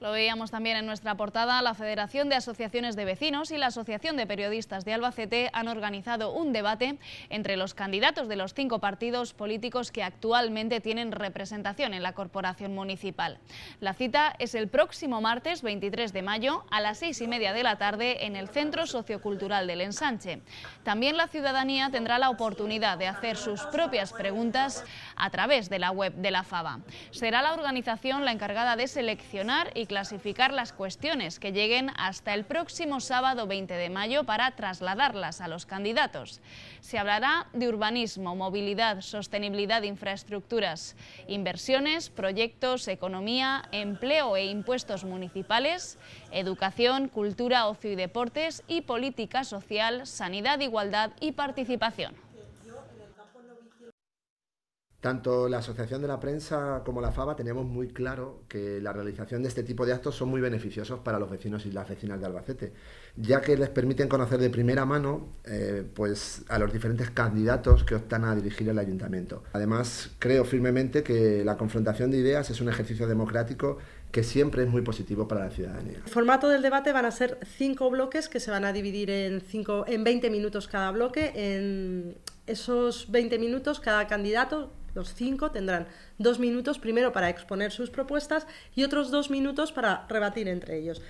Lo veíamos también en nuestra portada, la Federación de Asociaciones de Vecinos y la Asociación de Periodistas de Albacete han organizado un debate entre los candidatos de los cinco partidos políticos que actualmente tienen representación en la Corporación Municipal. La cita es el próximo martes 23 de mayo a las seis y media de la tarde en el Centro Sociocultural del Ensanche. También la ciudadanía tendrá la oportunidad de hacer sus propias preguntas a través de la web de la FABA. Será la organización la encargada de seleccionar y clasificar las cuestiones que lleguen hasta el próximo sábado 20 de mayo para trasladarlas a los candidatos. Se hablará de urbanismo, movilidad, sostenibilidad, infraestructuras, inversiones, proyectos, economía, empleo e impuestos municipales, educación, cultura, ocio y deportes y política social, sanidad, igualdad y participación. Tanto la Asociación de la Prensa como la FABA tenemos muy claro que la realización de este tipo de actos son muy beneficiosos para los vecinos y las vecinas de Albacete, ya que les permiten conocer de primera mano eh, pues, a los diferentes candidatos que optan a dirigir el ayuntamiento. Además, creo firmemente que la confrontación de ideas es un ejercicio democrático que siempre es muy positivo para la ciudadanía. El formato del debate van a ser cinco bloques que se van a dividir en, cinco, en 20 minutos cada bloque. En esos 20 minutos cada candidato los cinco tendrán dos minutos primero para exponer sus propuestas y otros dos minutos para rebatir entre ellos.